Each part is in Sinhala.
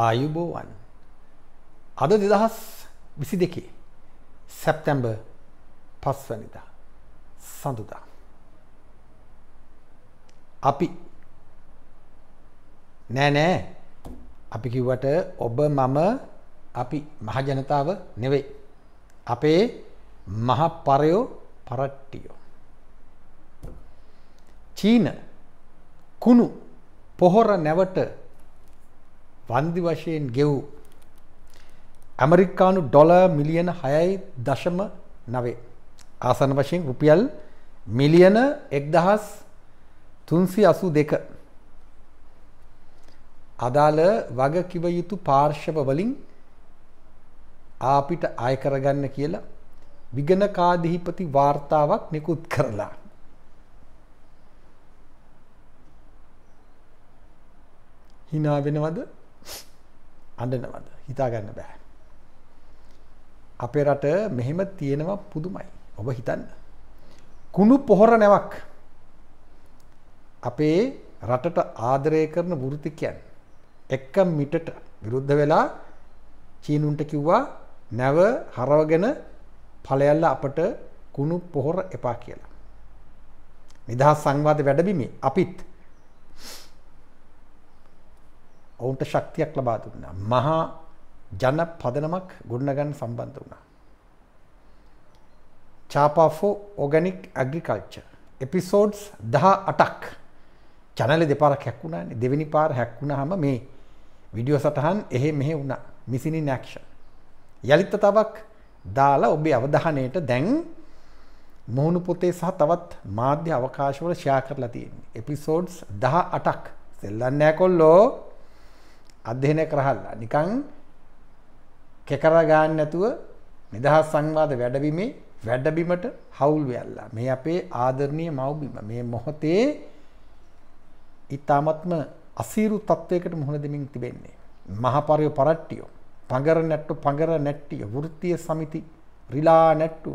ආයුබෝවන් අද දෙදහස් විසි දෙකේ සැප්තැම්බ පස්වනිදා සඳුදා අපි නෑනෑ අපි කිව්වට ඔබ මම අපි මහජනතාව නෙවෙයි අපේ මහපරයෝ පරට්ටියෝ චීන කුණු පොහොර නැවට වන්දි වශයෙන් ගෙවූ ඇමරිකානු ඩොලර් මිලියන 6.9 ආසන වශයෙන් රුපියල් මිලියන 1382 අදාළ වගකිව යුතු පාර්ශව වලින් අපිට ආය කරගන්න කියලා විගණකාධිපති වාර්තාවක් නිකුත් කරලා hina වෙනවද අඬනවද හිතාගන්න බෑ. අපේ රට මෙහෙම තියෙනවා පුදුමයි. ඔබ හිතන්න. කුණු පොහොර නැවක් අපේ රටට ආදරය කරන වෘත්තිකයන් එක්ක මිටට විරුද්ධ වෙලා චීනුන්ට කිව්වා නැව හරවගෙන ඵලයල්ල අපට කුණු පොහොර එපා කියලා. නිදහස් සංවාද වැඩබිමේ අපිත් ඔවුන්ට ශක්තියක් ලබා දුන්නා. මහා ජන පදනමක් ගොඩනගන්න සම්බන්ධ වුණා. චාපාෆෝ ඕගනික් ඇග්‍රිකල්චර් එපිසෝඩ්ස් 18ක් channel දෙපාරක් හැක්ුණානේ. දෙවෙනි පාර හැක්ුණාම මේ වීඩියෝ සටහන් එහෙ මෙහෙ වුණා. missing in action. යලිත් තවක් දාලා ඔබේ අවධානයට දැන් මොහුණු පොතේ සහ තවත් මාධ්‍ය අවකාශවල ෂෙයා කරලා තියෙනවා. එපිසෝඩ්ස් 18ක්. සෙල්ලන්නේ කොල්ලෝ අධ්‍යයනය කරහල්ලා. නිකන් කෙකරා ගන්න නැතුව නිදහස් සංවාද වැඩබිමේ වැඩබිමට හවුල් වෙල්ලා. මේ අපේ ආදරණීය මව්බිම මේ මොහොතේ ඊ타මත්ම අසීරු තත්වයකට මුහුණ දෙමින් තිබෙන්නේ. මහපරිව පරට්ටියෝ, පඟර නැට්ටු පඟර නැට්ටිය, වෘත්තීය සමිති, රිලා නැට්ටු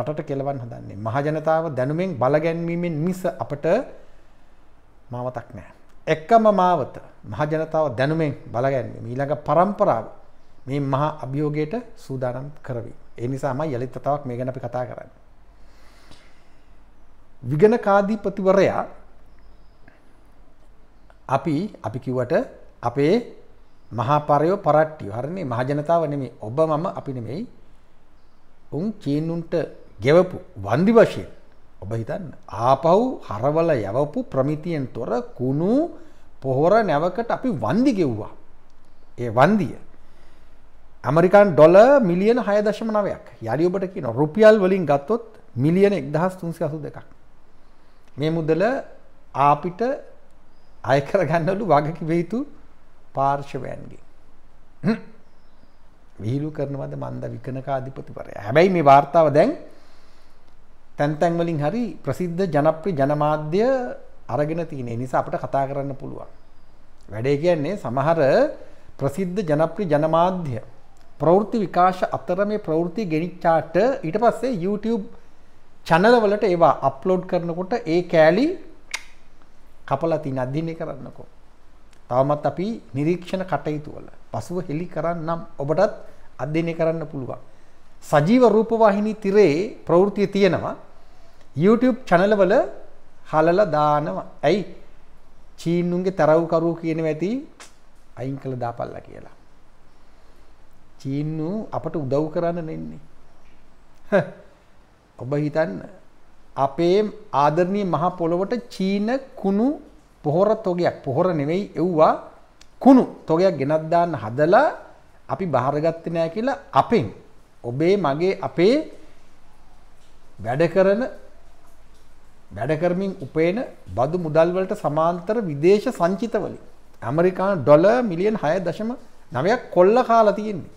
රටට කෙලවන් හදන්නේ. මහජනතාව දැනුමින් බලගැන්වීමෙන් මිස අපට මාවතක් නැහැ. එක්කම මාවත මහජනතාව දැනුමෙන් බලගැන්වීම ඊළඟ පරම්පරාව මේ මහා අභියෝගයට සූදානම් කරවි. ඒ නිසාම යළිත් තතාවක් මේ ගැන අපි කතා කරන්නේ. විගණකාධිපතිවරයා අපි අපි කිව්වට අපේ මහා පරයෝ පරට්ටිය. හරිනේ මහජනතාව නෙමෙයි. ඔබ මම අපි නෙමෙයි. උන් චීනුන්ට ගෙවපු වන්දි වශයෙන් ඔබ හිතන්න ආපව් හරවල යවපු ප්‍රමිතියෙන් තොර කුණු පොහොර නැවකට අපි වන්දි ගෙව්වා. ඒ වන්දිය. ඇමරිකාන් ඩොල මිලියන හය දශම නවයක් යළි ඔබට කියන රුපියල් වලින් ගත්තොත් මිලියන එක්දහස් තුන්සි අසු දෙකක්. මේ මුදල ආපිට අයකර ගන්නලු වගකිවෙයුතු පාර්ශවයන්ගේ. විහිලු කරනවද මන්ද විකනකාධිපතිවරය හැබැයි මේ වාර්තාව දැන් තැන්තැන් වලින් හරි ප්‍රසිද්ධ ජනප්‍රිය ජනමාධ්‍ය අරගෙන තියෙන නිසා අපිට කතා කරන්න පුළුවන්. වැඩේ කියන්නේ සමහර ප්‍රසිද්ධ ජනප්‍රිය ජනමාධ්‍ය ප්‍රවෘත්ති විකාශ අතර මේ ප්‍රවෘත්ති ගෙනිච්චාට ඊට පස්සේ YouTube channel වලට ඒවා අප්ලෝඩ් කරනකොට ඒ කෑලි කපලා තින අධ්‍යයනය කරන්නකෝ. තවමත් අපි නිරීක්ෂණ කටයුතු වල පසුව හෙලි කරන්නම් ඔබටත් අධ්‍යයනය කරන්න පුළුවන්. සජීව රූපවාහිනී තිරේ ප්‍රවෘතිය තියෙනවා YouTube channel වල හලලා දානවා. ඇයි? චීනුන්ගේ තරවුකරුවෝ කියනවා ඇති අයින් කළ දාපල්ලා කියලා. චීන්නු අපට උදව් කරන්න නෙන්නේ. ඔබ හිතන්න අපේ ආදරණීය මහ පොළොවට චීන කුණු පොහොර තොගයක් පොහොර නෙවෙයි එව්වා කුණු තොගයක් ගෙනත් දාන්න හදලා අපි බාරගත්තේ නැහැ කියලා අපෙන් ඔබේ මගේ අපේ වැඩ කරන වැඩකරමින් උපේන බදු මුදල්වලට සමාන්තර විදේශ සංචිතවලින් ඇමරිකාන ඩොල මිලියන් හය දශම නවයක් කොල්ල කාලා තියෙන්නේ.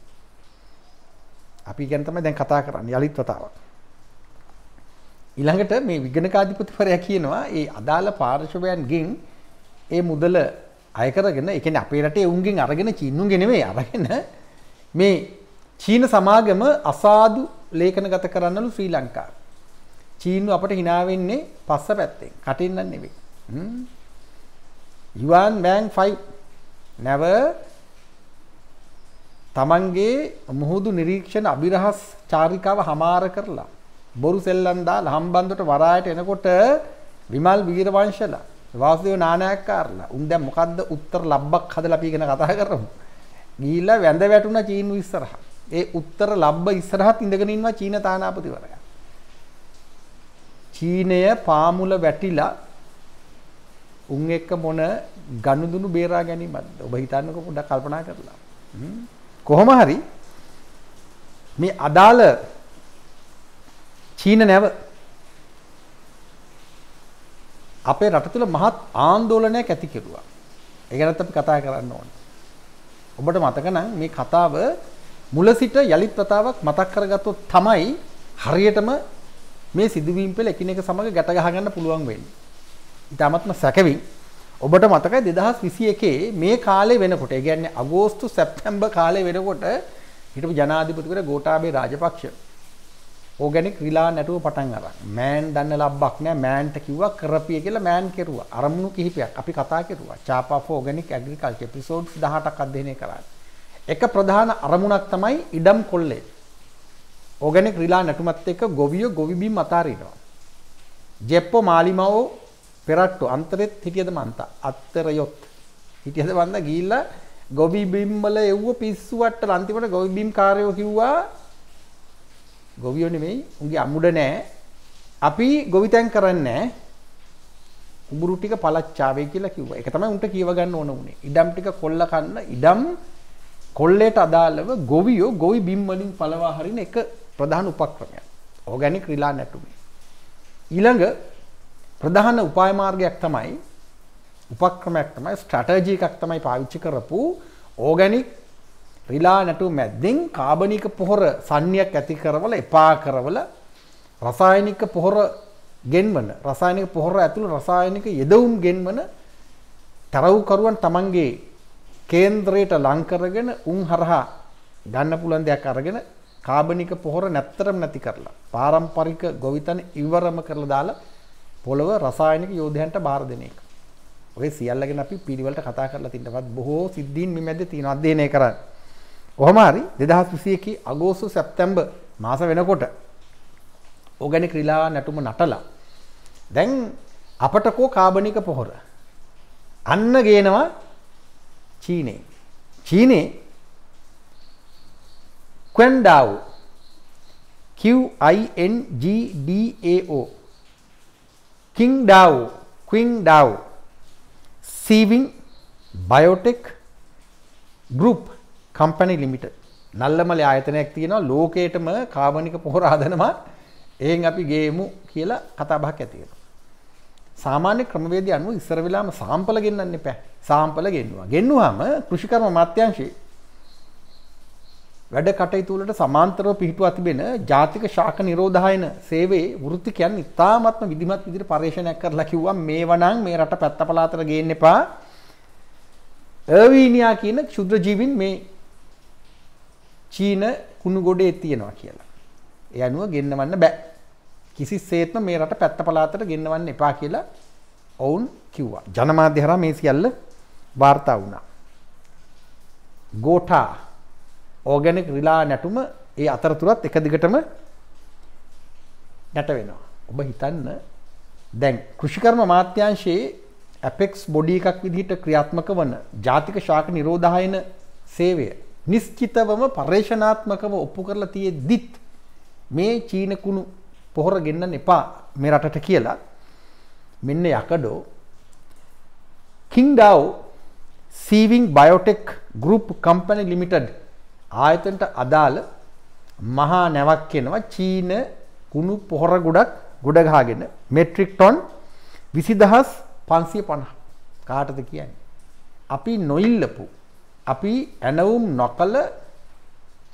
අපි ගැනතම දැන් කතා කරන්න යළිත් වතාවක්. ඉළඟට මේ විගණකාධිපතිපරය කියනවා ඒ අදාළ පාර්ශවයන්ගෙන් ඒ මුදල අයකරගෙන එකන අපේ රටේ උන්ගෙන් අරගෙන චින්නුන් ගෙනවේ අරගෙන මේ චීන සමාගම අසාදු ලේඛනගත කරන්නලු ශ්‍රී ලංකාව. චීනු අපට hina වෙන්නේ පස්ස පැත්තෙන්. කටින් නම් නෙවෙයි. යුවන් බෑන් 5 never තමන්ගේ මුහුදු නිරීක්ෂණ අභිරහස් චාරිකාව හමාර කරලා බොරු සෙල්ලම් දාලා හම්බන්තොට වරායට එනකොට විමල් වීරවංශලා වාසුදේව නානායක්කාරලා උන් දැන් මොකද්ද උත්තර ලබ්බක් හදලා අපි ඉගෙන කතා කරමු. ගිහිල්ලා වැඳ වැටුණා චීන් විශ්සරහා. ඒ උත්තර ලබ්බ ඉස්සරහත් ඉඳගෙන ඉන්නවා චීන තානාපතිවරයා. චීනය පාමුල වැටිලා උන් එක්ක මොන ගනුදුනු බේරා ගැනීමක්ද? ඔබ හිතන්නකෝ පොඩ්ඩක් කල්පනා කරලා. කොහොම හරි මේ අදාළ චීන නැව අපේ රට තුළ මහත් ආන්දෝලනයක් ඇති කෙරුවා. ඒ ගැනත් අපි කතා කරන්න ඕනේ. ඔබට මතක නම් මේ කතාව මුල සිට යලිත් වතාවක් මතක් කරගත්තොත් තමයි හරියටම මේ සිදුවීම් පෙළ එකිනෙක සමග ගැට ගහ ගන්න පුළුවන් වෙන්නේ. ඉතාමත්ම සැකවින් ඔබට මතකයි 2021 මේ කාලේ වෙනකොට, ඒ කියන්නේ අගෝස්තු සැප්තැම්බර් කාලේ වෙනකොට හිටපු ජනාධිපතිවරයා ගෝඨාභය රාජපක්ෂ ඕගැනික් රිලා නැටුව පටන් අරන්. මෑන් දන්න ලබ්බක් නෑ මෑන්ට කිව්වා කරපිය කියලා මෑන් කෙරුවා. අරමුණු කිහිපයක් අපි කතා කෙරුවා. චාප් ඔෆ් ඕගැනික් ඇග්‍රිකල්චර් එපිසෝඩ්ස් 18ක් අධ්‍යයනය කරා. එක ප්‍රධාන අරමුණක් තමයි ඉඩම් කොල්ලේ. ඕගැනික් රිලා නැටුමත් එක්ක ගොවිය ගොවිබිම් අතාරිනවා. ජෙප්පෝ මාලිමවෝ පෙරට්ටු අන්තරෙත් හිටියද මන්ත අත්තරයොත් හිටියද වන්ද ගිහිල්ලා ගොවි බිම්වල එව්ව පිස්සුවට අන්තිමට ගොවි බිම් කාර්යෝ කිව්වා ගොවියෝ නෙමෙයි උන්ගේ අමුඩ නෑ අපි ගොවිතැන් කරන්නේ උඹුරු ටික පළච්චාවේ කියලා කිව්වා. ඒක තමයි උන්ට කියව ගන්න ඕන උනේ. ඉඩම් ටික කොල්ල කන්න ඉඩම් කොල්ලේට අදාළව ගොවියෝ ගොවි බිම්වලින් පලවා හරින එක ප්‍රධාන උපක්‍රමයක් ඕගැනික් රිලා නැටුමේ. ඊළඟ ප්‍රධාන උපායමාර්ගයක් තමයි උපක්‍රමයක් තමයි ස්ට්‍රටජී එකක් තමයි පාවිච්චි කරපු ඕගැනික් රිලා නැටු මැද්දෙන් කාබනික පොහොර සන්නයක් ඇති කරවල එපා කරවල රසායනික පොහොර ගෙන්වන රසායනික පොහොර ඇතුළු රසායනික යෙදවුම් ගෙන්වන තරව්කරුවන් තමන්ගේ කේන්ද්‍රයට ලංකරගෙන උන් හරහා ගන්න පුලන් දෙයක් අරගෙන කාබනික පොහොර නැත්තරම් නැති කරලා පාරම්පරික ගොවිතන ඉවරම කරලා දාලා පොළව රසායනික යෝධයන්ට බාර දෙන එක. ඔය සියල්ල ගැන අපි පිළිවෙලට කතා කරලා තින්නවත් බොහෝ සිද්ධීන් මේ මැද්දේ තියෙන අධ්‍යයනය කරන්නේ. කොහොම හරි 2021 අගෝස්තු සැප්තැම්බර් මාස වෙනකොට ඕගැනික් රිලා නැටුම නටලා දැන් අපට කෝ කාබනික පොහොර අන්න ගේනවා Chile. Chile, Quindao, Q-I-N-G-D-A-O, Qingdao, Qingdao, Seaving Biotech Group Company Limited. නල්ලමල ආයතනයක් තියෙනවා ලෝකයටම කාබනික පොහොර හදනවා. එහෙන් අපි ගේමු කියලා කතා බහක් ඇති වෙනවා. සාමාන්‍ය ක්‍රමවේදය අනුව ඉස්සර වෙලාම සාම්පල ගෙන්නන්න එපා. සාම්පල ගෙන්නවා. ගෙන්නුවාම කෘෂිකර්ම අමාත්‍යාංශයේ වැඩ කටයුතු වලට සමාන්තරව පිහිටුවා තිබෙන ජාතික ශාක නිරෝධායන සේවයේ වෘත්තිකයන් ඉතාමත්ම විධිමත් විදිහට පරිශනාවක් කරලා කිව්වා මේවනම් මේ රට පැත්තපලාතර ගේන්න එපා. අර්වීනියා කියන ක්ෂුද්‍ර ජීවින් මේ චීන කුණු ගොඩේ තියෙනවා කියලා. ඒ අනුව ගෙන්නවන්න බෑ. කිසිසේත්ම මේ රට පැත්ත පලාතට ගෙන්නවන්න එපා කියලා ඔවුන් කිව්වා. ජනමාධ්‍ය හරහා මේ සියල්ල වාර්තා වුණා. ගෝඨා ඕගැනික් රිලා නැටුම ඒ අතරතුරත් එක දිගටම නැට වෙනවා. ඔබ හිතන්න දැන් කෘෂිකර්ම මාත්‍යංශයේ ඇපෙක්ස් බොඩි එකක් විදිහට ක්‍රියාත්මක වන ජාතික ශාක නිරෝධායන සේවය නිශ්චිතවම පර්යේෂණාත්මකව ඔප්පු කරලා තියෙද්දිත් මේ චීන කුණු පොහොර ගෙන්න්න එපා මේ රටට කියලා මෙන්න යකඩෝ Qingdao Seawin Biotech Group Company Limited ආයතන්ට අදාළ මහා නැවක් කියෙනවා චීන කුණු පොහොර ගොඩක් ගොඩගාගෙන මෙට්‍රික් ටොන් විසිදහස් පන්සිය පණහ කාටද කියන්න. අපි නොඉල්ලපු අපි ඇනවුම් නොකල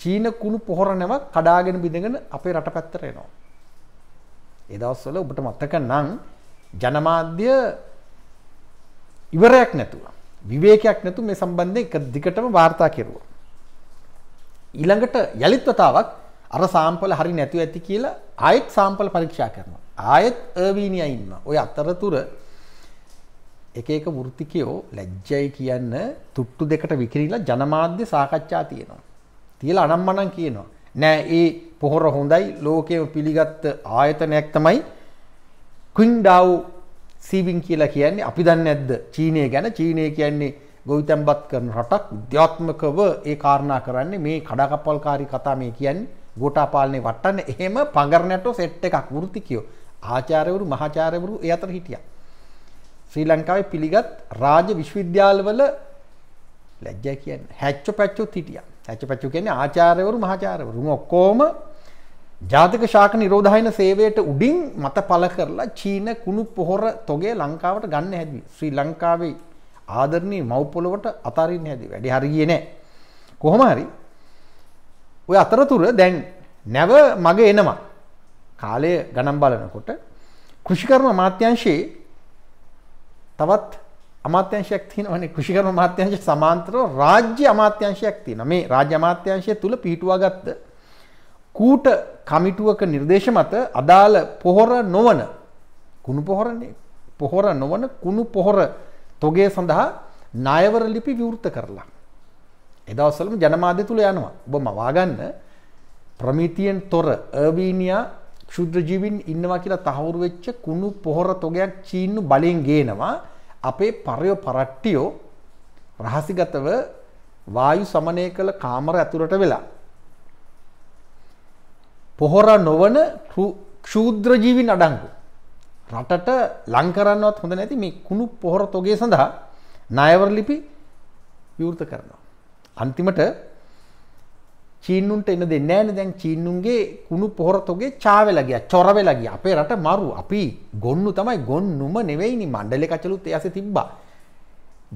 චීන කුණු පොහොර නැවක් කඩාගෙන බිඳගෙන අපේ රට පැත්තරෙනවා. ඒ දවස්වල ඔබට මතක නම් ජනමාධ්‍ය ඉවරයක් නැතුව විවේකයක් නැතු මේ සම්බන්ධය එක දිගටම වාර්තා කෙරුවා. ඊළඟට යළිත් වතාවක් අර සාම්පල හරි නැතුව ඇති කියලා ආයෙත් සාම්පල පරීක්ෂා කරනවා. ආයෙත් අර්වීනියා ඉන්නවා. ওই අතරතුර එක එක වෘත්තිකයෝ ලැජ්ජයි කියන්න තුට්ටු දෙකට විකිරීලා ජනමාධ්‍ය සාකච්ඡා තියෙනවා. තියලා අනම්මනම් කියනවා. නෑ ඒ පොහොර හොඳයි ලෝකයේම පිළිගත් ආයතනයක් තමයි ක්වින්ඩාව් සීවින් කියලා කියන්නේ අපි දන්නේ නැද්ද චීනය ගැන චීනය කියන්නේ ගොවිතැන්පත් කරන රටක් විද්‍යාත්මකව ඒ කාරණා කරන්නේ මේ කඩකප්පල්කාරී කතා මේ කියන්නේ ගෝඨාපාලනේ වට්ටන්නේ එහෙම පඟරණටෝ සෙට් එකක් වෘත්තිකයෝ ආචාර්යවරු මහාචාර්යවරු ඒ අතර හිටියා ශ්‍රී ලංකාවේ පිළිගත් රාජ විශ්වවිද්‍යාලවල ලැජ්ජයි කියන්නේ හැච්චෝ පැච්චෝ හිටියා ඇචපච්චු කියන්නේ ආචාර්යවරු මහාචාර්යවරු. උන් ඔක්කොම ජාතික ශාක නිරෝධායන සේවයට උඩින් මත පල කරලා චීන කුණු පොහොර තොගේ ලංකාවට ගන්න හැදි. ශ්‍රී ලංකාවේ ආදරණී මව්පොළොවට අතාරින්න හැදි. වැඩි හරියේ නෑ. කොහොම හරි ඔය අතරතුර දැන් නැව මග එනවා. කාලය ගණන් බලනකොට කෘෂිකර්ම අමාත්‍යංශයේ තවත් අමාත්‍යංශයක් තියෙනවනේ කෘෂිකර්ම අමාත්‍යංශය සමාන්තරව රාජ්‍ය අමාත්‍යංශයක් තියෙනවා. මේ රාජ්‍ය අමාත්‍යංශය තුල පිහිටුවාගත්ත කූට කමිටුවක නිර්දේශ මත අදාළ පොහොර නොවන කුණු පොහොරනේ පොහොර නොවන කුණු පොහොර තොගේ සඳහා ණයවර ලිපි විවෘත කරලා. එදවසලම ජනමාධ්‍ය තුල යනවා. ඔබ මවා ගන්න ප්‍රමිතියෙන් තොර අර්බීනියා ක්ෂුද්‍ර ජීවීන් ඉන්නවා කියලා තහවුරු වෙච්ච කුණු පොහොර තොගයක් චීන්නු බලෙන් ගේනවා. අපේ පරයෝ පරට්ටියෝ රහසිගතව වායු සමනය කළ කාමර ඇතුළට වෙලා. පොහොර නොවන ක්ෂූද්‍රජීවින් අඩංගු. රටට ලංකරන්නවත් හොඳ නැති මේ කුණු පොහොර තොගේ සඳහා නයවර ලිපි විවෘත කරනවා. අන්තිමට චීනුන්ට එන්න දෙන්න ෑන දැන් චීනුන්ගේ කුණු පොහොරතොගේ චාවෙලගිය චොරවෙලගිය අපේ රට මරු අපි ගොන්නු තමයි ගොන්නුම නෙවෙයිනි මණ්ඩලෙ කචලුත් යස තිබ්බා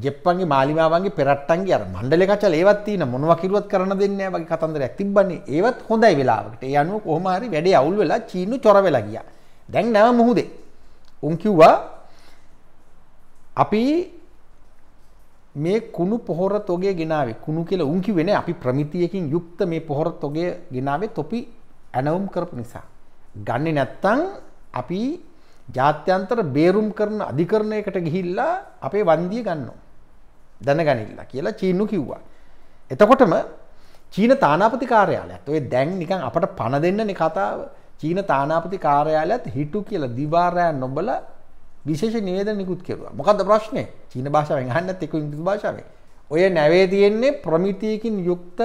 ජෙප්පන්ගේ මාලිමාවන්ගේ පෙරට්ටන්ගේ අර මණ්ඩලෙ කචල ඒවත් තියෙන මොනවා කිරුවත් කරන්න දෙන්නේ වගේ කතන්දරයක් තිබ්බන්නේ ඒවත් හොඳයි වෙලාවකට ඒ අනුව කොහොම හරි වැඩේ අවුල් වෙලා චීනු චොරවෙලා ගියා දැන් නැව මුහුදේ උන් කිව්වා අපි මේ කුණු පොහොර තොගේ ගෙනාවේ කුණු කියලා උන් කිව්වේ අපි ප්‍රමිතියකින් යුක්ත මේ පොහොර තොගේ ගෙනාවේ තොපි ඇනවුම් කරපු නිසා. ගන්නේ නැත්තම් අපි ජාත්‍යන්තර බේරුම් කරන අධිකරණයකට ගිහිල්ලා අපේ වන්දිය ගන්නවා. දැනගනින්න කියලා චීනු කිව්වා. එතකොටම චීන තානාපති කාර්යාලයත් ඔය දැන් නිකන් අපට පණ දෙන්නනේ කතාව. චීන තානාපති කාර්යාලයත් හිටු කියලා දිවාරය නොබල විශේෂ නිවේදන නිකුත් කෙරුවා. මොකද්ද ප්‍රශ්නේ? චීන භාෂාවෙන් අහන්නත් ඒක ඉංග්‍රීසි භාෂාවෙන්. ඔය නැවේ තියෙන්නේ ප්‍රමිතියකින් යුක්ත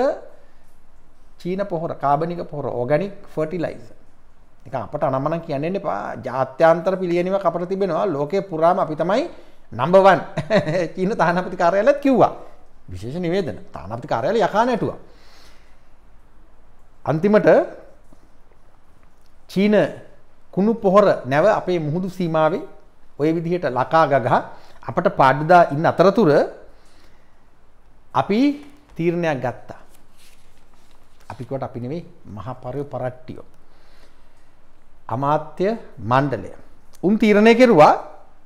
චීන පොහොර, කාබනික පොහොර, ඕගනික් ෆර්ටිලයිසර්. නිකන් අපට අනම්මනම් කියන්න එපා. ජාත්‍යන්තර පිළිගැනීමක් අපට තිබෙනවා. ලෝකේ පුරාම අපි තමයි නම්බර් 1 චීන තානාපති කාර්යාලයත් කිව්වා. විශේෂ නිවේදන. තානාපති කාර්යාලය යකා නැටුවා. අන්තිමට චීන කුණු පොහොර නැව අපේ මුහුදු සීමාවේ ඔය විදිහට ලකා ගගහ අපට පාඩ්ඩදා ඉන්න අතරතුර අපි තීරණයක් ගත්තා. අපිකොට අපි නෙවෙයි මහපරය පරට්ටියෝ. අමාත්‍ය මණ්ඩලය. උන් තීරණය කෙරුවා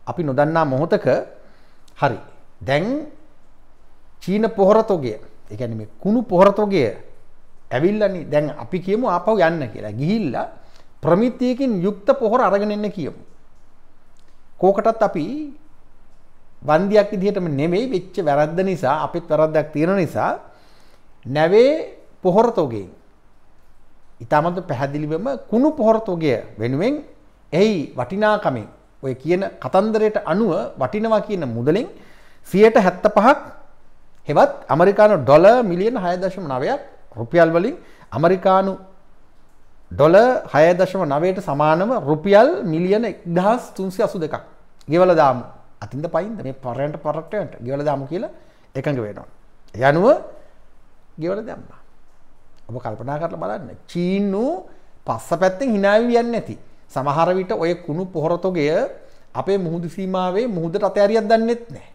අපි නොදන්නා මොහොතක හරි. දැන් චීන පොහොරතොගේ එකැන මේ කුණු පොහොරතොගය ඇවිල්ලනි දැන් අපි කියමු ආපව යන්න කියලා ගිහිල්ල ප්‍රමිතියකින් යුක්ත පොහොර අරගෙනන්න කියමු. කෝකටත් අපි වන්දියක් විදිහටම නෙමෙයි වෙච්ච වැරද්ද නිසා අපිත් වැරද්දක් තියෙන නිසා නැවේ පොහොරතෝගෙන් ඊටමත් පැහැදිලිවම කුණු පොහොරතෝගය වෙනුවෙන් එයි වටිනාකමෙන් ඔය කියන කතන්දරයට අනුව වටිනවා කියන මුදලෙන් 75ක් හෙවත් ඇමරිකානු ඩොලර් මිලියන 6.9ක් රුපියල් වලින් ඇමරිකානු ඩොල හයදශම නවයට සමානම රුපියල් මිලියන එක්දහස් තුන්සි අසු දෙකක් ගෙවල දාම අතින්ද පයින්ද මේ පරයන්ට පරට්ටට ගෙවල දාම කියලා එකඟ වෙනවා. යනුව ගෙවල දෙන්න. ඔබ කල්පනා කරලා බලන්න චීන් වූ පස්ස පැත්තෙන් හිනාවියන්න ඇති. සමහර විට ඔය කුණු පොහොරතොගය අපේ මුහුදු සීමාවේ මුහුදට අතෑරියක් දන්නෙත් නෑ.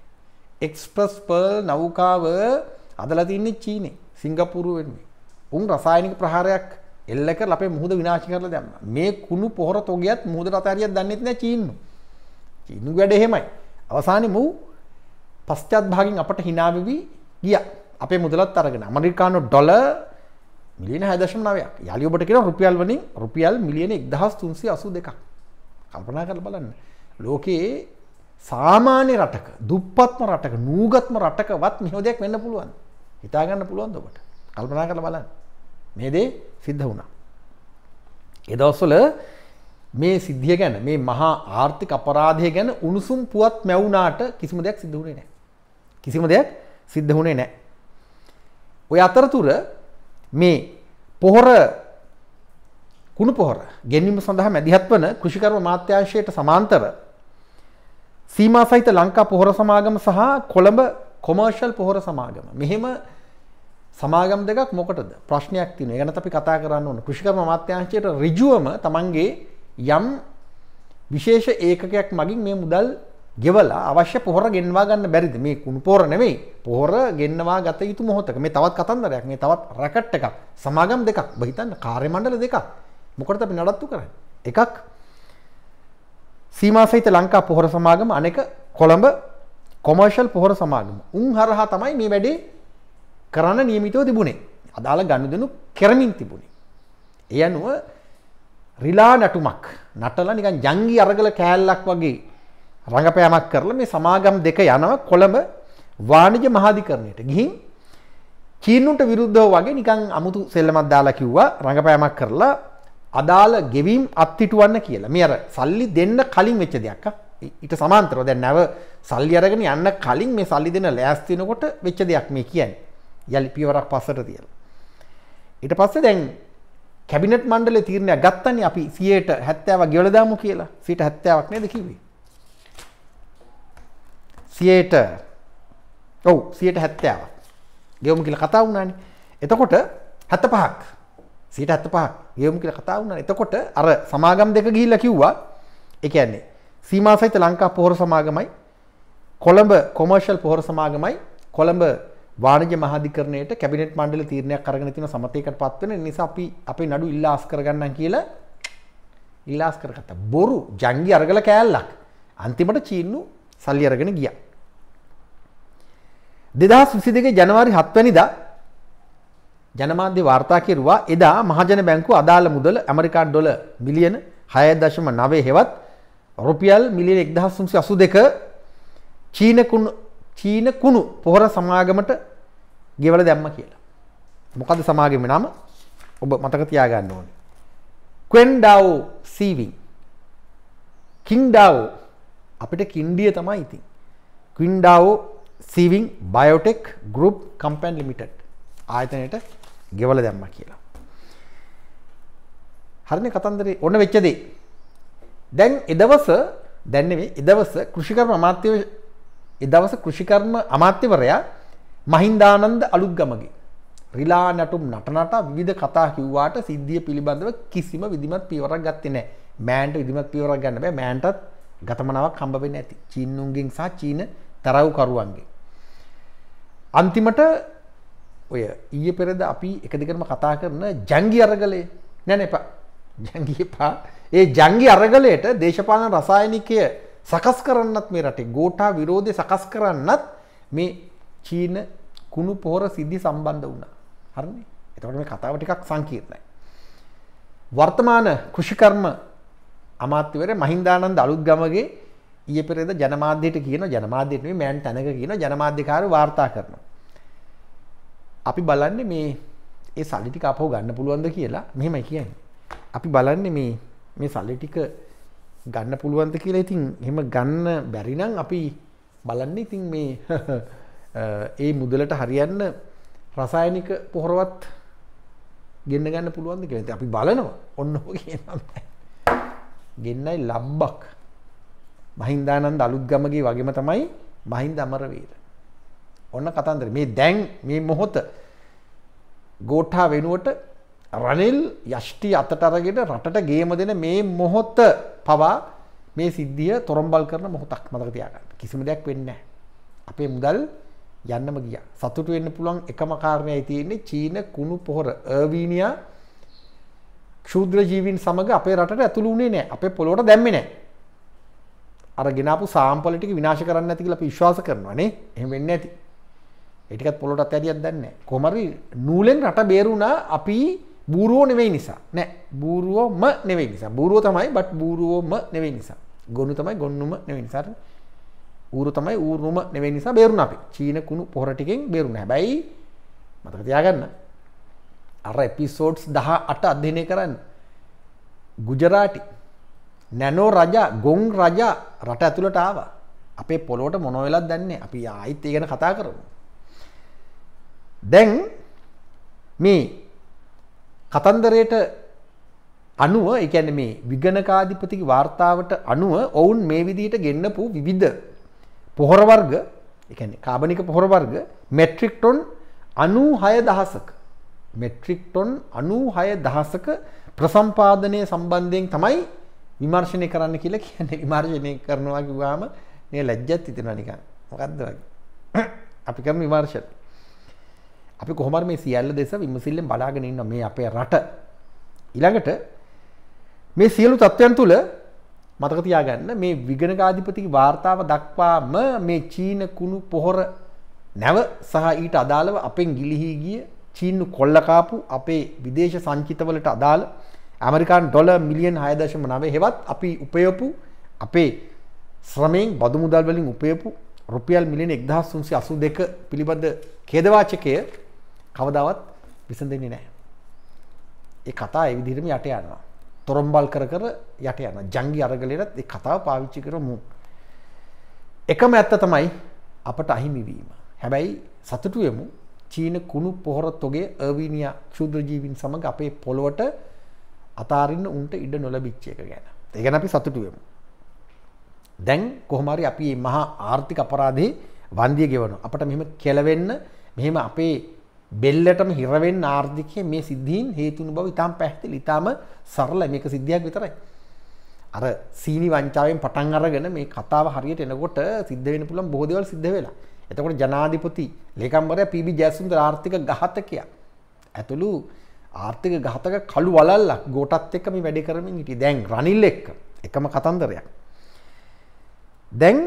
එක්ස්ප්‍රස් පර්ල් නෞකාව අදලා තින්නේ චීනේ සිංගපුරු වෙනුවේ. උන් රසායනික ප්‍රහාරයක් එල්ල කරලා අපේ මුහුද විනාශ කරලා දැම්මා. මේ කුණු පොහොර තොගියත් මුහුදට අතහැරියක් දන්නෙත් නෑ චීන්නු. චීන්නු වැඩ එහෙමයි. අවසානයේ මූ පශ්චාත් භාගින් අපට hina වෙවි ගියා. අපේ මුදලත් අරගෙන ඇමරිකානු ඩොලර් මිලියන 6.9ක්. යාලි ඔබට කියන රුපියල් වලින් රුපියල් මිලියන 1382ක්. කල්පනා කරලා බලන්න. ලෝකයේ සාමාන්‍ය රටක, දුප්පත්ම රටක, නූගත්ම රටකවත් මෙහෙම දෙයක් වෙන්න පුළුවන්. හිතා ගන්න පුළුවන්ද ඔබට? කල්පනා කරලා බලන්න. මේ දේ සිද්ධ වුණා. ඒ දවස්වල මේ සිද්ධිය ගැන මේ මහා ආර්ථික අපරාධය ගැන උණුසුම් පුවත් මැවුනාට කිසිම දෙයක් සිද්ධ වුණේ නැහැ. කිසිම දෙයක් සිද්ධ වුණේ නැහැ. ඔය අතරතුර මේ පොහොර කුණු පොහොර ගැනීම සඳහා මැදිහත් වන කෘෂිකර්ම මාත්‍යංශයට සමාන්තර සීමා සහිත ලංකා පොහොර සමාගම සහ කොළඹ කොමර්ෂල් පොහොර සමාගම මෙහෙම සමාගම් දෙකක් මොකටද ප්‍රශ්නයක් තින ගැන අපි කතා කරන්න ඕන කෘෂිකම මාත්‍යංශයට රිජුවම තමන්ගේ යම් විශේෂ ඒකකයක් මගින් මේ මුදල් ගෙවලා අවශ්‍ය පොහොර ගෙන්වා ගන්න බැරිද මේ කුණු පොහොර නෙමෙයි පොහොර ගෙන්නවා ගත යුතු මොහොතක මේ තවත් කතන්දරයක් මේ තවත් රැකට් එකක් සමාගම් දෙකක් ඔබ හිතන්න කාර්ය මණ්ඩල දෙකක් මොකටද අපි නඩත්තු කරන්නේ එකක් සීමා සහිත ලංකා පොහොර සමාගම අනෙක කොළඹ කොමර්ෂල් පොහොර සමාගම උන් හරහා තමයි මේ වැඩේ කරන්න නියමිතව තිබුණේ අදාළ ගණුදනු කරමින් තිබුණේ. එය අනුව රිලා නටුමක් නටල නිකන් ජංගි අරගල කෑල්ලක් වගේ රඟපෑමක් කරලා මේ සමාගම් දෙක යනව කොළඹ වාණිජ මහාධිකරණයට ගිහින් චීනුන්ට විරුද්ධව වගේ නිකන් අමුතු සෙල්ලමක් දාලා කිව්වා රඟපෑමක් කරලා අදාළ ගෙවීම් අත්තිටුවන්න කියලා මේ අර සල්ලි දෙන්න කලින් වෙච්ච දෙයක් ඊට සමාන්තරව දැන් නැව සල්ලි අරගෙන යන්න කලින් මේ සල්ලි දෙන ලෑස්තිනකොට වෙච්ච දෙයක් මේ කියන්නේ යළි පියවරක් පස්සට තියෙන. ඊට පස්සේ දැන් කැබිනට් මණ්ඩලේ තීරණයක් ගත්තනේ අපි 70% ගෙවල දාමු කියලා. 70%ක් නේද කිව්වේ? 100ට ඔව් 70%ක් ගෙවමු කියලා කතා වුණානේ. එතකොට 75ක් 75ක් ගෙවමු කියලා කතා වුණා. එතකොට අර සමාගම් දෙක ගිහිල්ලා කිව්වා ඒ කියන්නේ සීමා සහිත ලංකා පොහොර සමාගමයි කොළඹ කොමර්ෂල් පොහොර සමාගමයි කොළඹ වාණජ මහධිකරණයට කැබිනට් මණ්ඩල තීරණයක් කරගෙන තින සමතයකට පත්වන නිසා අපි අපේ නඩු ඉල්ලාස් කරගන්න කියලා ඉල්ලාස් කරගත බොරු ජංගි අරගල කෑල්ලක් අන්තිමට චීන්නු සල්ලි අරගෙන ගිය. දෙදහස් විසි දෙක ජනවාරි හත්වනිද ජනමාධ්‍ය වාර්තා කිරවා එදා මහජන බැංකු අදාළ මුදල ඇමරිකාන් ඩොල මිලියන හයදශම නවේ හෙවත් රුපියල් මිලියන එක්දහසුන්සි අසු දෙක චීනකුන් චීන කුණු පොහොර සමාගමට ගෙවල දැම්ම කියලා. මොකද සමාගම නම ඔබ මතක තියාගන්න ඕනි. කවෙන්ඩාවෝ සීවින් කින්ඩාවෝ අපිට කින්ඩිය තමයි ඉතින්. කින්ඩාවෝ සීවිං බයෝටෙක් ගරුප් කම්පැන් ලිමිටට් ආයතනයට ගෙවල දැම්ම කියලා. හරින කතන්දරේ ඔන්න වෙච්චදේ. දැන් එදවස දැන්නෙවේ එදවස කෘෂිකර්ම අමාත්‍යව එදවස කෘෂිකර්ම අමාත්‍යවරයා මහින්දානන්ද අලුත්ගමගේ රිලා නැටුම් නටනට විධ කතා කිව්වාට සිද්ධිය පිළිබඳව කිසිම විදිමත් පියවරක් ගත්තේ නෑ මෑන්ට විදිමත් පියවරක් ගන්න බෑ මෑන්ටත් ගතමනාවක් කම්බවෙන්න ඇති චීන්නුන්ගෙන් සහ චීන තරව්කරුවන්ගේ. අන්තිමට ඔය ඊය පෙරද අපි එක දෙකරම කතා කරන ජංගි අරගලේ නැන එපා ජංගි එපා ඒ ජංගි අරගලයට දේශපාලන රසායනිකය සකස් කරන්නත් මේ රටේ ගෝටා විරෝධය සකස් කරන්නත් මේ චීන කුණු පොහොර සිද්ධි සම්බන්ධ වුණා. හරිනේ. එතකොට මේ කතාව ටිකක් සංකීර්ණයි. වර්තමාන කෘෂිකර්ම අමාත්‍යවරයා මහින්දානන්ද අලුත්ගමගේ ඊයේ පෙරේද ජනමාධ්‍යයට කියන ජනමාධ්‍යයට නෙමෙයි මෑන් තැනක කියන ජනමාධ්‍යකාරය වාර්තා කරනවා. අපි බලන්නේ මේ ඒ සල්ලි ටික අපහො ගන්න පුළුවන්ද කියලා මෙහෙමයි කියන්නේ. අපි බලන්නේ මේ මේ සල්ලි ටික ගන්න පුළුවන්ත කියලා ඉතින් හෙම ගන්න බැරිනම් අපි බලන්න ඉතින් මේ ඒ මුදලට හරියන්න රසායනික පොහොරවත් ගෙන්න්න ගන්න පුළුවන්ද කියලා අපි බලනවා ඔන්න හෝ කියනම් ගෙන්නයි ලබ්බක් මහින්දානන්ද අලුත්ගමගේ වගේම තමයි මහින්ද අමරවීර ඔන්න කතන්දර මේ දැන් මේ මොහොත ගෝට්හා වෙනුවට රනිල් යෂ්ටි අතටරගෙන රටට ගේම දෙන මේ මොහොත්ත පවා මේ සිද්ධිය තොරම්බල් කරන මොහොතක් මතක තියාගන්න කිසිම දෙයක් වෙන්නේ අපේ මුදල් යන්නම ගිය සතුට වෙන්න පුළුවන් එකම කාරණයයි තියෙන්නේ චීන කුණු පොහොර අර්වීනියා ක්ෂූද්‍ර ජීවින් සමග අපේ රටට ඇතුළු වුණේ නෑ අපේ පොළොට දැම්මේ නෑ අර ගෙනාපු සාම්පල ටික විනාශ කරන්න ඇති කියලා අපි විශ්වාස කරනවානේ එහෙම වෙන්නේ නැති ඒ ටිකත් පොළොට අතෑරියක් දැන්නේ කොහමරි නූලෙන් රට බේරුණා අපි බූරුවෝ නෙවෙයි නිසා නෑ බූරුවෝම නෙවෙයි නිසා බූරුව තමයි බට් බූරුවෝම නෙවෙයි නිසා ගොනු තමයි ගොන්නුම නෙවෙයි නිසා ඌරු තමයි ඌරුම නෙවෙයි නිසා බේරුණා අපි චීන කුණු පොහොර ටිකෙන් බේරුණා හැබැයි මතක තියාගන්න අර එපිසෝඩ්ස් 18 අධ්‍යයනය කරන්න ගුජරාටි නැනෝ රජා ගොන් රජා රට ඇතුළට ආවා අපේ පොලොවට මොන වෙලක් දන්නේ අපි ආයිත් ඒ ගැන කතා කරමු දැන් මේ කතන්දරයට අනුව එකැන මේ විගණකාධිපතික වාර්තාවට අනුව ඔවුන් මේ විදිහට ගෙන්න්නපු විවිධ පොහොරවර්ග එකන කාබනික පොහොරවර්ග මෙට්‍රික්ටොන් අනූ හය දහසක මෙට්‍රික්ටොන් අනූ හය දහසක ප්‍රසම්පාදනය සම්බන්ධයෙන් තමයි විමර්ශණය කරන්න කියල කියන්න විමර්ශණය කරනවා ගවාම මේ ලැජ්ජත් ඉතිෙන නිකන් මොකක්ද වගේ අපි කරම විමර්ශණ අපි කොහොමර මේ සියල්ල දෙස විමසිල්ලෙන් බලාගෙන ඉන්න මේ අපේ රට ඉළඟට මේ සියලු තත්ත්වයන් තුළ මතකතියාගන්න මේ විගණකාධිපති වාර්තාව දක්වාම මේ චීන කුණු පොහොර නැව සහ ඊට අදාළව අපෙන් ගිලිහී ගිය චීන්නු කොල්ලකාපු අපේ විදේශ සංචිතවලට අදාළ ඇමරිකාන් ඩොල මිලියන් හයදශම නවේ හෙවත් අපි උපයපු අපේ ශ්‍රමයෙන් බදු මුදල් වලින් උපයපු රුපියල් මිලියන එක්දහස් සුන්සි අසු දෙක පිළිබඳ කේදවාචකය කවදාවත් විසඳෙන්නේ නැහැ. ඒ කතා ඒ විදිහටම යට යනවා. තොරම්බල් කර කර යට යනවා. ජංගි අරගලේටත් ඒ කතාව පාවිච්චි කරමු. එකම ඇත්ත තමයි අපට අහිමි වීම. හැබැයි සතුටු වෙමු චීන කුණු පොහොර තොගේ අර්වීනියා ක්ෂුද්‍ර ජීවීන් සමග අපේ පොළොවට අතාරින්න උන්ට ඉඩ නොලැබිච්ච එක ගැන. ඒ ගැන අපි සතුටු වෙමු. දැන් කොහොම හරි අපි මේ මහා ආර්ථික අපරාධේ වන්දිය ගෙවනවා. අපට මෙහෙම කෙලවෙන්න මෙහෙම අපේ බෙල්ලටම හිරවෙන් ආර්ථිකය මේ සිද්ධීන් හේතුන බව ඉතාම් පැහතිල ඉතාම සරල මේක සිද්ධියක් විතරයි. අර සීනි වංචාවෙන් පටන් අරගෙන මේ කතාව හරියට එනකොට සිද්ධ වෙන පුළුවන් බොහෝ දේවල් සිද්ධ වෙලා. එතකොට ජනාධිපති ලේකම්වරයා පීබී ජයසුන්දර ආර්ථික ඝාතකයා. ඇතුළු ආර්ථික ඝාතක කළු වලල්ලක් ගෝටත් එක්ක මේ වැඩේ කරමින් හිටියේ. දැන් රනිල් එක්ක එකම කතන්දරයක්. දැන්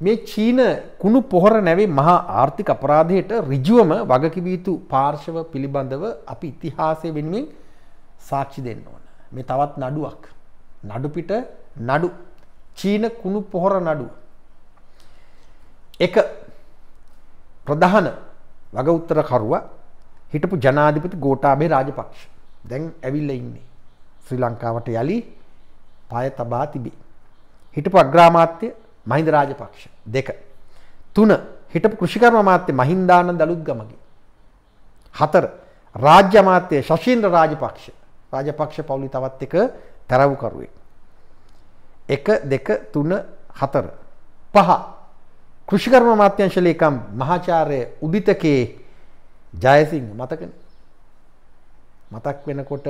මේ චීන කුණු පොහොර නැවේ මහා ආර්ථික අපරාධයට ඍජුවම වගකිවීතු පාර්ශව පිළිබඳව අපි ඉතිහාසය වෙනුවෙන් සාක්ෂි දෙන්න ඕන. මේ තවත් නඩුවක්. නඩු පිට නඩු. චීන කුණු පොහොර නඩුව. එක ප්‍රධාන වග උත්තරකරුවා හිටපු ජනාධිපති ගෝඨාභය රාජපක්ෂ. දැන් ඇවිල්ලා ඉන්නේ. ශ්‍රී ලංකාවට යලි පාය තබා තිබේ. හිටපු අග්‍රාමාත්‍ය මහින්ද රාජපක්ෂ දෙක තුන හිටපු කෘෂිකර්ම අමාත්‍ය මහින්දානන්ද අලුත්ගමගේ හතර රාජ්‍ය අමාත්‍ය ශෂීන්ද්‍ර රාජපක්ෂ රාජපක්ෂ පවුලි තවත් එක තැරවුකරුවෙක් එක දෙක තුන හතර පහ කෘෂිකර්ම අමාත්‍යංශ ලේකම් මහාචාර්ය උදිතකේ ජයසිංහ මතකනේ මතක් වෙනකොට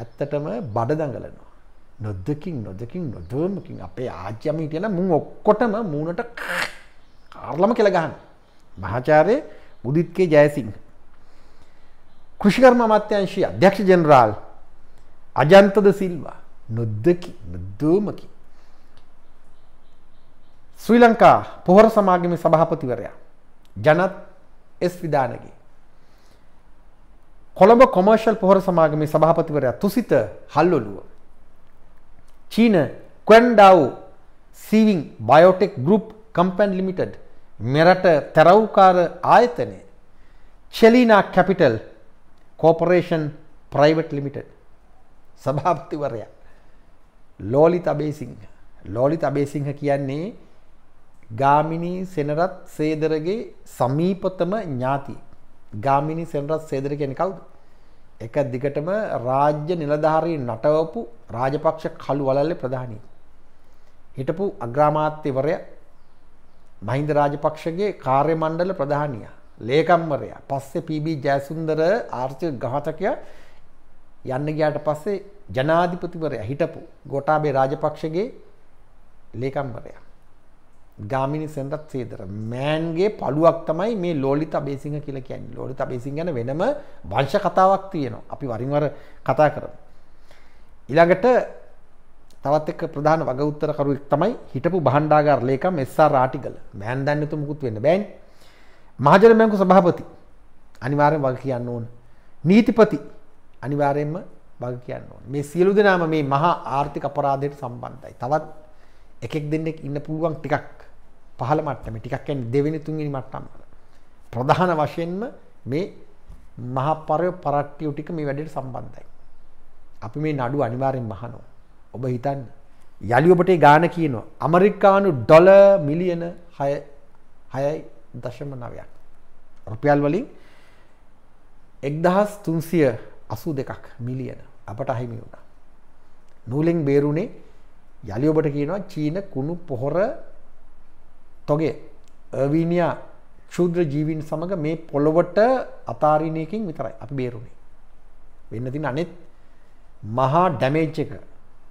ඇත්තටම බඩ දඟලනවා නොදකින් නොදකින් නොදවමකින් අපේ ආච්‍යම හිටියන මුං ඔක්කොටම මූුණට කාර්ලම කෙළගහන්න මහාචාරය බුදිත්කේ ජයසිංහ. කෘෂිකර්ම මත්‍යංශී අධ්‍යක්ෂ ජෙනරාල් අජන්තද සිල්වා නොද්දකි නොදමකි. ශ්‍රී ලංකා පොහොර සමාගම සභහපතිවරයා ජනත් එස් විධානගේ. කොළඹ කොමර්ශල් පොහොර සමාගමේ සභහපතිවරයා තුසිත හල්ලොලුව ચીન ક્વેન્ડાઓ સીવિંગ બાયોટેક ગ્રુપ કંપન લિમિટેડ මෙරට තැරව්කාර ආයතනය Chelina Capital Corporation Private Limited සභාපතිවරයා ලෝලිත අබේසිංහ ලෝලිත අබේසිංහ කියන්නේ ගාමිණී සෙනරත් සේදරගේ සමීපතම ඥාති ගාමිණි සෙනරත් සේදර කෙන කවුද එක දිගටම රාජ්‍ය නිලධාරී නටවපු රාජපක්ෂ කළු වලල්ලේ ප්‍රධානී. හිටපු අග්‍රාමාත්‍යවරය මහින්ද රාජපක්ෂගේ කාර්ය මණ්ඩල ප්‍රධානියා ලේකම්වරයා පස්සේ පීබී ජයසුන්දර ආර්ථික ඝාතකයා යන්න ගියාට පස්සේ ජනාධිපතිවරයා හිටපු ගෝඨාභය රාජපක්ෂගේ ලේකම්වරයා ගාමිනි සෙන්රත් සේදර මෑන්ගේ පළුවක් තමයි මේ ලෝලි තබේසිංහ කියල කියන්න ලෝලි තබේසිං ගැන වෙනම වංශ කතාවක් තියෙනවා අපි වරින්වර කතා කර. ඉළඟට තවත් එක් ප්‍රධාන වගඋත්තරකරුවෙක් තමයි හිටපු බහන්්ඩාගාර ලේකම් එස්සා රාටිකල මෑන් දන්නතු මුකුත් වෙන්න බෑන් මහජන බැංකු සභාපති අනිවාරෙන් වග කියන්න ඕන නීතිපති අනිවාරයෙන්ම වග කියන්න ඕන මේ සියලු දෙනාම මේ මහා ආර්ථික අපරාධයට සම්බන්ධයි තවත් එකෙක් දෙන්නෙක් ඉන්න පුළුවන් ටිකක් පහළ මට්ටමේ ටිකක් කියන්නේ දෙවෙනි තුන්වෙනි මට්ටම් ප්‍රධාන වශයෙන්ම මේ මහා පරය පරට්ටිය ටික මේ වැඩේට සම්බන්ධයි. අපි මේ නඩු අනිවාර්යෙන් මහනවා. ඔබ හිතන්න යලි ඔබට ගාන කියනවා ඇමරිකානු ඩොලර් මිලියන 6 6.9ක්. රුපියල් වලින් 1382ක් මිලියන අපට අහිමි වුණා. නූලෙන් බේරුණේ යළි ඔබට කියනවා චීන කුණු පොහොර තොගේ අවිනියා ක්ෂුද්‍ර ජීවින් සමඟ මේ පොළොවට අතාරීණයකින් විතරයි අපි බේරුණේ. වෙන්න තින අනෙත් මහා ඩැමේජ් එක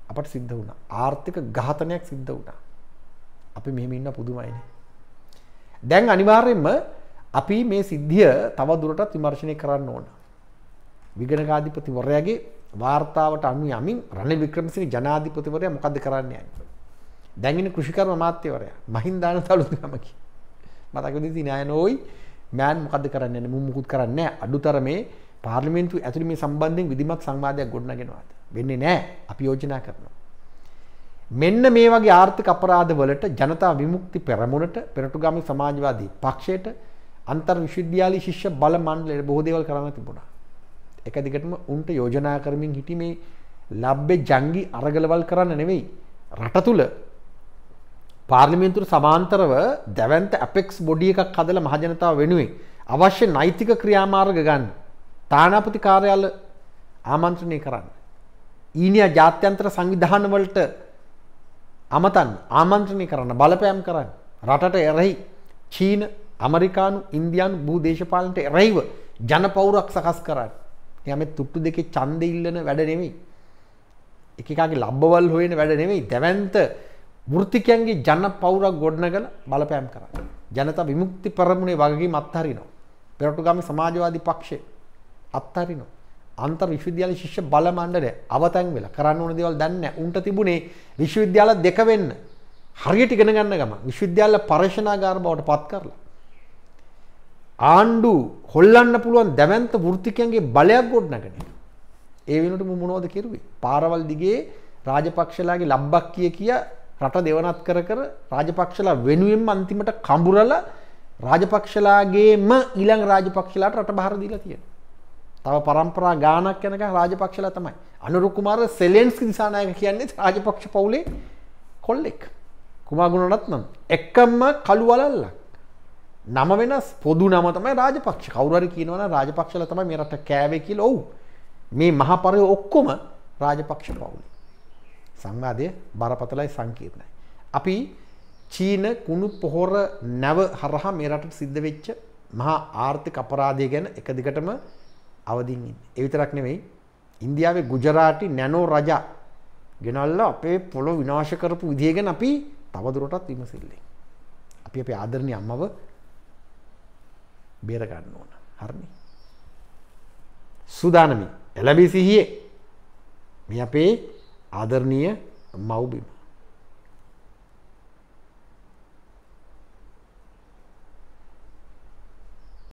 අපට සිද්ධ වුණ ආර්ථික ඝාතනයක් සිද්ධ වුණා. අපි මෙහෙම ඉන්න පුදුමයින. දැන් අනිවාර්යෙන්ම අපි මේ සිද්ධිය තව දුරටත් විමර්ශනය කරන්න ඕන. විගණකාධිපතිවරයාගේ වාර්තාවට අනු යමින් රණ වික්‍රමසිංහ ජනාධිපතිවරයා මොකද්ද කරන්න යන්නේ? දැන්ගෙන කෘෂිකර්ම අමාත්‍යවරයා මහින්දාන තලුත් ගමකි. මතක වෙදි දිනායනෝයි මෑන් මොකද්ද කරන්න යන්නේ? මුම් මුකුත් කරන්නේ නැහැ. අඩුතරමේ පාර්ලිමේන්තුව ඇතුළේ මේ සම්බන්ධයෙන් විධිමත් සංවාදයක් ගොඩනගෙනවාද? වෙන්නේ නැහැ. අපි යෝජනා කරනවා. මෙන්න මේ වගේ ආර්ථික අපරාධ වලට ජනතා විමුක්ති පෙරමුණට පෙරටුගාමී සමාජවාදී පක්ෂයට අන්තර් විශ්වවිද්‍යාලීය ශිෂ්‍ය බල මණ්ඩලයට බොහෝ දේවල් කරන්න තිබුණා. එක දිගටම උන්ට යෝජනා කරමින් හිටි මේ ලබ්බෙ ජංගි අරගලවල් කරන්න නෙවෙයි රට තුළ පාර්ලිමේන්තුර සමාන්තරව දැවන්ත අපෙක්ස් බොඩිය එකක් හදල මහජනතාව වෙනුවෙන් අවශ්‍ය නෛතික ක්‍රියාමාර්ග ගන්න තානාපති කාර්යාල ආමන්ත්‍රණය කරන්න. ඊනියා ජාත්‍යන්තර සංවිධානවලට අමතන් ආමන්ත්‍රණය කරන්න බලපෑම් කරන්න. රටට එරෙහි චීන අමරිකානු ඉන්දියන් භූ දේශපාලන්ට එරයිව ජනපෞරක් සකස් කරන්න. යම තුට්ටු දෙකේ ඡන්ද ඉල්ලන වැඩ නෙමෙයි. එකකාගේ ලබ්බවල් හොයන වැඩ නෙමෙයි. දැවැන්ත වෘත්තිකයන්ගේ ජන පවුරක් ගොඩනගලා බලපෑම් කරා. ජනතා විමුක්ති පෙරමුණේ වගකීම් අත්හරිනවා. පෙරටුගාමි සමාජවාදී පක්ෂය අත්හරිනවා. අන්තර් විශ්වවිද්‍යාල ශිෂ්‍ය බල මණ්ඩලය අවතැන් වෙලා කරන්න ඕන දේවල් දන්නේ උන්ට තිබුණේ විශ්වවිද්‍යාල දෙක වෙන්න හරියට ඉගෙන ගන්න ගමන් විශ්වවිද්‍යාල පරීක්ෂණාගාර බවට පත් කරලා ආණ්ඩු හොල්ලන්න පුළුවන් දැවන්ත වෘතිකයන්ගේ බලයක් ගොඩ්නගෙන. ඒ වෙනට මුමනෝද කිරුවේ. පාරවල් දිගේ රාජපක්ෂලාගේ ලබ්බක් කිය කිය රට දෙවනත් කර කර රාජපක්ෂලා වෙනුවෙන් අන්තිමට කඹුරල රාජපක්ෂලාගේම ඊළං රාජපක්ෂලාට රට බහර දීලා තියෙන. තව පරම්පරා ගානක් යනක රාජපක්ෂලා තමයි. අනුරුකුමාර සෙලෙන්ස් දිසානායක කියන්නේ රාජපක්ෂ පවුලේ කොල්ලෙක්. කුමාගුණනත්නම් එක්කම්ම කළුවලල්ලක්. නම වෙනස් පොදු නම තමයි රාජපක්ෂ කවුරුහරි කියනවනම් රාජපක්ෂලා තමයි මේ රට කෑවේ කියලා. ඔව්. මේ මහපරය ඔක්කොම රාජපක්ෂ පවුලේ. සංවාදය බරපතලයි සංකීර්ණයි. අපි චීන කුණු පොහොර නැව හරහා මේ රටට සිද්ධ වෙච්ච මහා ආර්ථික අපරාධය ගැන එක දිගටම අවදින් ඉන්නේ. ඒ විතරක් නෙවෙයි ඉන්දියාවේ ගුජරාටි නැනෝ රජා ගෙනල්ලා අපේ පොළොව විනාශ කරපු විදිය ගැන අපි තවදුරටත් විමසිල්ලෙන්. අපි අපේ ආදරණීය අම්මව බේර ගන්න ඕන. හරිනේ. සූදානමි. එළඹී සිහියේ. මේ අපේ ආදරණීය මව්බිම.